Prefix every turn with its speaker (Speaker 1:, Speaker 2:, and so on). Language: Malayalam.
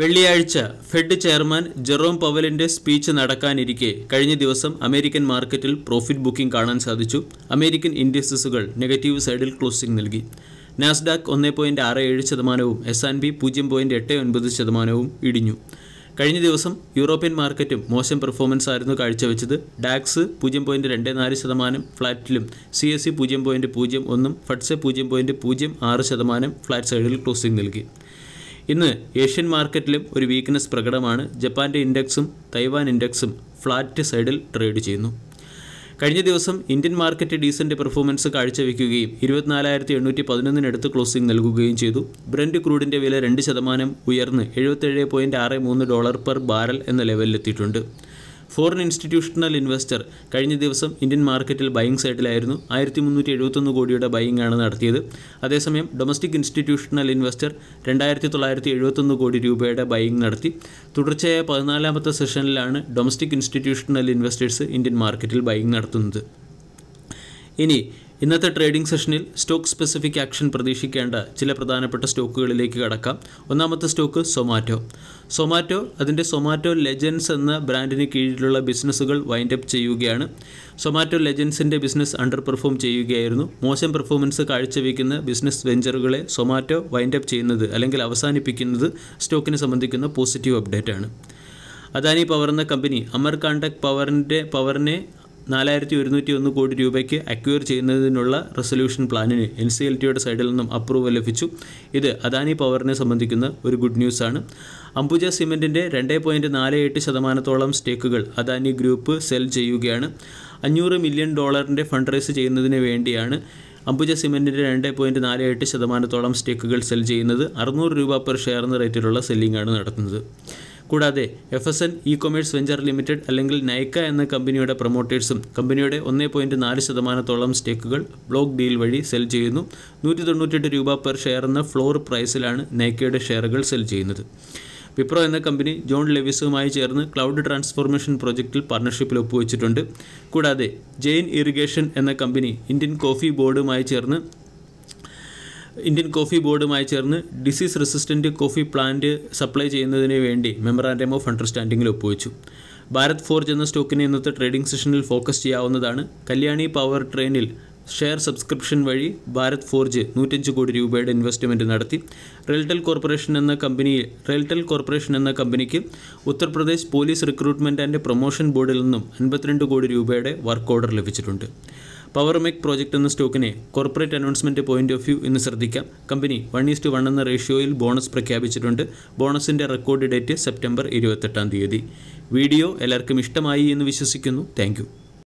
Speaker 1: വെള്ളിയാഴ്ച ഫെഡ് ചെയർമാൻ ജെറോം പവലിന്റെ സ്പീച്ച് നടക്കാനിരിക്കെ കഴിഞ്ഞ ദിവസം അമേരിക്കൻ മാർക്കറ്റിൽ പ്രോഫിറ്റ് ബുക്കിംഗ് കാണാൻ സാധിച്ചു അമേരിക്കൻ ഇൻഡസ്ട്രീസുകൾ നെഗറ്റീവ് സൈഡിൽ ക്ലോസിംഗ് നൽകി നാസ്ഡാക്ക് ഒന്നേ പോയിന്റ് ആറ് ഏഴ് ശതമാനവും എസ് ആൻഡ് ബി പൂജ്യം പോയിന്റ് എട്ട് ഒൻപത് ശതമാനവും ഇടിഞ്ഞു കഴിഞ്ഞ ദിവസം യൂറോപ്യൻ മാർക്കറ്റും മോശം പെർഫോമൻസ് ആയിരുന്നു കാഴ്ചവെച്ചത് ഡാക്സ് പൂജ്യം പോയിന്റ് രണ്ട് നാല് ശതമാനം ഫ്ലാറ്റിലും സി എസ് സി പൂജ്യം പോയിന്റ് പൂജ്യം ഒന്നും ഫഡ്സെ പൂജ്യം പോയിന്റ് പൂജ്യം ആറ് ശതമാനം ഫ്ലാറ്റ് സൈഡിൽ ക്ലോസിംഗ് നൽകി ഇന്ന് ഏഷ്യൻ മാർക്കറ്റിലും ഒരു വീക്ക്നെസ് പ്രകടമാണ് ജപ്പാൻ്റെ ഇൻഡെക്സും തൈവാൻ ഇൻഡെക്സും ഫ്ലാറ്റ് സൈഡിൽ ട്രേഡ് ചെയ്യുന്നു കഴിഞ്ഞ ദിവസം ഇന്ത്യൻ മാർക്കറ്റ് ഡീസൻ്റ് പെർഫോമൻസ് കാഴ്ചവെക്കുകയും ഇരുപത്തിനാലായിരത്തി എണ്ണൂറ്റി പതിനൊന്നിനടുത്ത് ക്ലോസിംഗ് നൽകുകയും ചെയ്തു ബ്രൻഡ് ക്രൂഡിൻ്റെ വില രണ്ട് ശതമാനം ഉയർന്ന് എഴുപത്തേഴ് പോയിൻറ്റ് ആറ് മൂന്ന് ഡോളർ പെർ ബാരൽ എന്ന ലെവലിലെത്തിയിട്ടുണ്ട് ഫോറിൻ ഇൻസ്റ്റിറ്റ്യൂഷണൽ ഇൻവെസ്റ്റർ കഴിഞ്ഞ ദിവസം ഇന്ത്യൻ മാർക്കറ്റിൽ ബൈങ് സൈഡിലായിരുന്നു ആയിരത്തി മുന്നൂറ്റി എഴുപത്തൊന്ന് കോടിയുടെ ബൈങ് ആണ് നടത്തിയത് അതേസമയം ഡൊമസ്റ്റിക് ഇൻസ്റ്റിറ്റ്യൂഷണൽ ഇൻവെസ്റ്റർ രണ്ടായിരത്തി തൊള്ളായിരത്തി എഴുപത്തൊന്ന് കോടി രൂപയുടെ ബൈങ് നടത്തി തുടർച്ചയായ പതിനാലാമത്തെ സെഷനിലാണ് ഡൊമസ്റ്റിക് ഇൻസ്റ്റിറ്റ്യൂഷണൽ ഇൻവെസ്റ്റേഴ്സ് ഇന്ത്യൻ മാർക്കറ്റിൽ ബൈങ് നടത്തുന്നത് ഇനി ഇന്നത്തെ ട്രേഡിംഗ് സെഷനിൽ സ്റ്റോക്ക് സ്പെസിഫിക് ആക്ഷൻ പ്രതീക്ഷിക്കേണ്ട ചില പ്രധാനപ്പെട്ട സ്റ്റോക്കുകളിലേക്ക് കടക്കാം ഒന്നാമത്തെ സ്റ്റോക്ക് സൊമാറ്റോ സൊമാറ്റോ അതിൻ്റെ സൊമാറ്റോ ലെജൻസ് എന്ന ബ്രാൻഡിന് കീഴിലുള്ള ബിസിനസ്സുകൾ വൈൻഡപ്പ് ചെയ്യുകയാണ് സൊമാറ്റോ ലെജൻസിൻ്റെ ബിസിനസ് അണ്ടർ പെർഫോം ചെയ്യുകയായിരുന്നു മോശം പെർഫോമൻസ് കാഴ്ചവെക്കുന്ന ബിസിനസ് വെഞ്ചറുകളെ സൊമാറ്റോ വൈൻഡപ്പ് ചെയ്യുന്നത് അല്ലെങ്കിൽ അവസാനിപ്പിക്കുന്നത് സ്റ്റോക്കിനെ സംബന്ധിക്കുന്ന പോസിറ്റീവ് അപ്ഡേറ്റ് ആണ് അദാനി പവർ എന്ന കമ്പനി അമർകാണ്ടക് പവറിൻ്റെ പവറിനെ നാലായിരത്തി ഒരുന്നൂറ്റി ഒന്ന് കോടി രൂപയ്ക്ക് അക്വയർ ചെയ്യുന്നതിനുള്ള റെസൊല്യൂഷൻ പ്ലാനിന് എൻ സി എൽ ടിയുടെ സൈഡിൽ നിന്നും അപ്രൂവൽ ലഭിച്ചു ഇത് അദാനി പവറിനെ സംബന്ധിക്കുന്ന ഒരു ഗുഡ് ന്യൂസാണ് അംബുജ സിമെൻറ്റിൻ്റെ രണ്ട് പോയിൻറ്റ് നാല് എട്ട് ശതമാനത്തോളം സ്റ്റേക്കുകൾ അദാനി ഗ്രൂപ്പ് സെൽ ചെയ്യുകയാണ് അഞ്ഞൂറ് മില്യൺ ഡോളറിൻ്റെ ഫണ്ട് റൈസ് ചെയ്യുന്നതിന് വേണ്ടിയാണ് അംബുജ സിമെൻറ്റിൻ്റെ രണ്ട് പോയിൻറ്റ് നാല് എട്ട് ശതമാനത്തോളം സ്റ്റേക്കുകൾ സെൽ ചെയ്യുന്നത് അറുന്നൂറ് രൂപ പെർ ഷെയർ എന്ന റേറ്റിലുള്ള ആണ് നടത്തുന്നത് കൂടാതെ F S N E commerce venture limited അല്ലെങ്കിൽ നൈക്ക എന്ന കമ്പനിയുടെ പ്രൊമോട്ടേഴ്സും കമ്പനിയുടെ ഒന്നേ പോയിന്റ് നാല് ശതമാനത്തോളം സ്റ്റേക്കുകൾ ബ്ലോക്ക് ഡീൽ വഴി സെൽ ചെയ്യുന്നു നൂറ്റി തൊണ്ണൂറ്റെട്ട് രൂപ പെർ ഷെയർ എന്ന ഫ്ലോർ പ്രൈസിലാണ് നൈക്കയുടെ ഷെയറുകൾ സെൽ ചെയ്യുന്നത് വിപ്രോ എന്ന കമ്പനി ജോൺ ലെവിസുമായി ചേർന്ന് ക്ലൗഡ് ട്രാൻസ്ഫോർമേഷൻ പ്രോജക്റ്റിൽ പാർട്ണർഷിപ്പിൽ ഒപ്പുവെച്ചിട്ടുണ്ട് കൂടാതെ ജെയിൻ ഇറിഗേഷൻ എന്ന കമ്പനി ഇന്ത്യൻ കോഫി ബോർഡുമായി ചേർന്ന് ഇന്ത്യൻ കോഫി ബോർഡുമായി ചേർന്ന് disease resistant coffee plant supply ചെയ്യുന്നതിന് വേണ്ടി മെമ്മറാൻഡം ഓഫ് അണ്ടർസ്റ്റാൻഡിംഗിൽ ഒപ്പുവെച്ചു ഭാരത് ഫോർജ് എന്ന സ്റ്റോക്കിനെ ഇന്നത്തെ ട്രേഡിംഗ് സെഷനിൽ ഫോക്കസ് ചെയ്യാവുന്നതാണ് കല്യാണി പവർ ട്രെയിനിൽ ഷെയർ സബ്സ്ക്രിപ്ഷൻ വഴി ഭാരത് ഫോർജ് നൂറ്റഞ്ച് കോടി രൂപയുടെ ഇൻവെസ്റ്റ്മെൻറ്റ് നടത്തി റെയിൽടെൽ കോർപ്പറേഷൻ എന്ന കമ്പനി റെയിൽടെൽ കോർപ്പറേഷൻ എന്ന കമ്പനിക്ക് Uttar Pradesh police recruitment and promotion ബോർഡിൽ നിന്നും അൻപത്തിരണ്ട് കോടി രൂപയുടെ വർക്ക് ഓർഡർ ലഭിച്ചിട്ടുണ്ട് പവർമേക്ക് പ്രോജക്റ്റ് എന്ന സ്റ്റോക്കിനെ corporate announcement point of view എന്ന് ശ്രദ്ധിക്കാം കമ്പനി വൺ ഈസ്റ്റ് വൺ എന്ന റേഷ്യോയിൽ ബോണസ് പ്രഖ്യാപിച്ചിട്ടുണ്ട് ബോണസിൻ്റെ റെക്കോർഡ് ഡേറ്റ് സെപ്റ്റംബർ ഇരുപത്തെട്ടാം തീയതി വീഡിയോ എല്ലാവർക്കും ഇഷ്ടമായി എന്ന് വിശ്വസിക്കുന്നു താങ്ക്